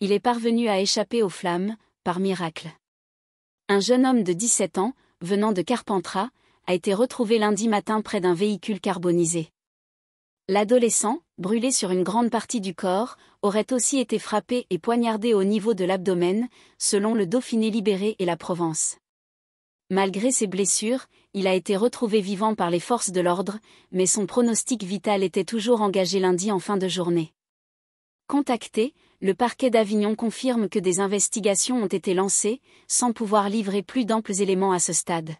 Il est parvenu à échapper aux flammes, par miracle. Un jeune homme de 17 ans, venant de Carpentras, a été retrouvé lundi matin près d'un véhicule carbonisé. L'adolescent, brûlé sur une grande partie du corps, aurait aussi été frappé et poignardé au niveau de l'abdomen, selon le Dauphiné libéré et la Provence. Malgré ses blessures, il a été retrouvé vivant par les forces de l'ordre, mais son pronostic vital était toujours engagé lundi en fin de journée. Contacté, le parquet d'Avignon confirme que des investigations ont été lancées, sans pouvoir livrer plus d'amples éléments à ce stade.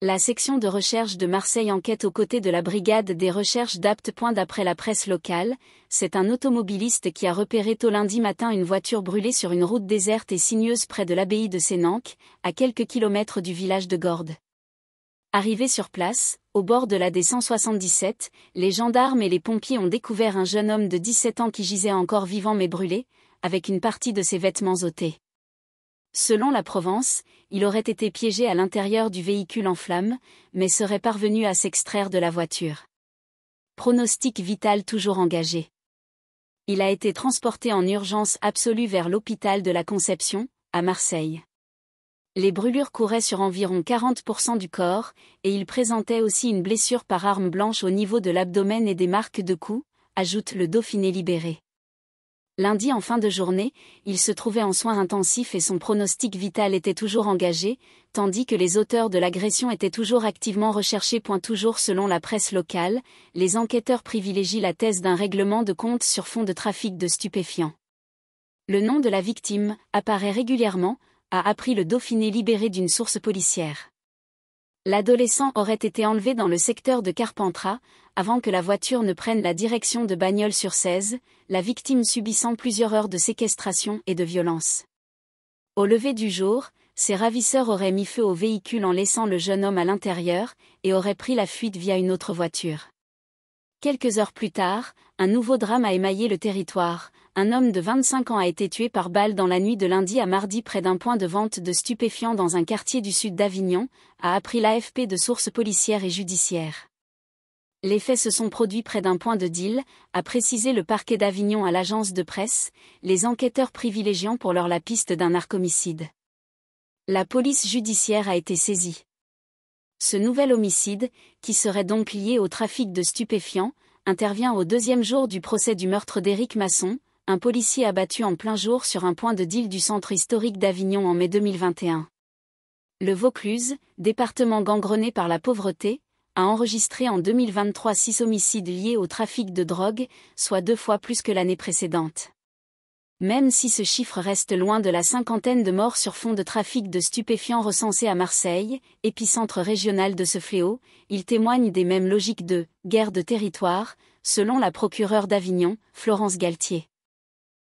La section de recherche de Marseille enquête aux côtés de la brigade des recherches d'Apte. D'après la presse locale, c'est un automobiliste qui a repéré tôt lundi matin une voiture brûlée sur une route déserte et sinueuse près de l'abbaye de Sénanque, à quelques kilomètres du village de Gordes. Arrivé sur place, au bord de la D177, les gendarmes et les pompiers ont découvert un jeune homme de 17 ans qui gisait encore vivant mais brûlé, avec une partie de ses vêtements ôtés. Selon la Provence, il aurait été piégé à l'intérieur du véhicule en flammes, mais serait parvenu à s'extraire de la voiture. Pronostic vital toujours engagé. Il a été transporté en urgence absolue vers l'hôpital de la Conception, à Marseille. Les brûlures couraient sur environ 40% du corps, et il présentait aussi une blessure par arme blanche au niveau de l'abdomen et des marques de coups, ajoute le Dauphiné libéré. Lundi en fin de journée, il se trouvait en soins intensifs et son pronostic vital était toujours engagé, tandis que les auteurs de l'agression étaient toujours activement recherchés. Point toujours selon la presse locale, les enquêteurs privilégient la thèse d'un règlement de compte sur fond de trafic de stupéfiants. Le nom de la victime apparaît régulièrement, a appris le Dauphiné libéré d'une source policière. L'adolescent aurait été enlevé dans le secteur de Carpentras, avant que la voiture ne prenne la direction de Bagnols-sur-Cèze, la victime subissant plusieurs heures de séquestration et de violence. Au lever du jour, ses ravisseurs auraient mis feu au véhicule en laissant le jeune homme à l'intérieur, et auraient pris la fuite via une autre voiture. Quelques heures plus tard, un nouveau drame a émaillé le territoire, un homme de 25 ans a été tué par balle dans la nuit de lundi à mardi près d'un point de vente de stupéfiants dans un quartier du sud d'Avignon, a appris l'AFP de sources policières et judiciaires. Les faits se sont produits près d'un point de deal, a précisé le parquet d'Avignon à l'agence de presse, les enquêteurs privilégiant pour leur la piste d'un narcomicide. La police judiciaire a été saisie. Ce nouvel homicide, qui serait donc lié au trafic de stupéfiants, intervient au deuxième jour du procès du meurtre d'Éric Masson, un policier abattu en plein jour sur un point de deal du centre historique d'Avignon en mai 2021. Le Vaucluse, département gangrené par la pauvreté, a enregistré en 2023 six homicides liés au trafic de drogue, soit deux fois plus que l'année précédente. Même si ce chiffre reste loin de la cinquantaine de morts sur fond de trafic de stupéfiants recensés à Marseille, épicentre régional de ce fléau, il témoigne des mêmes logiques de guerre de territoire, selon la procureure d'Avignon, Florence Galtier.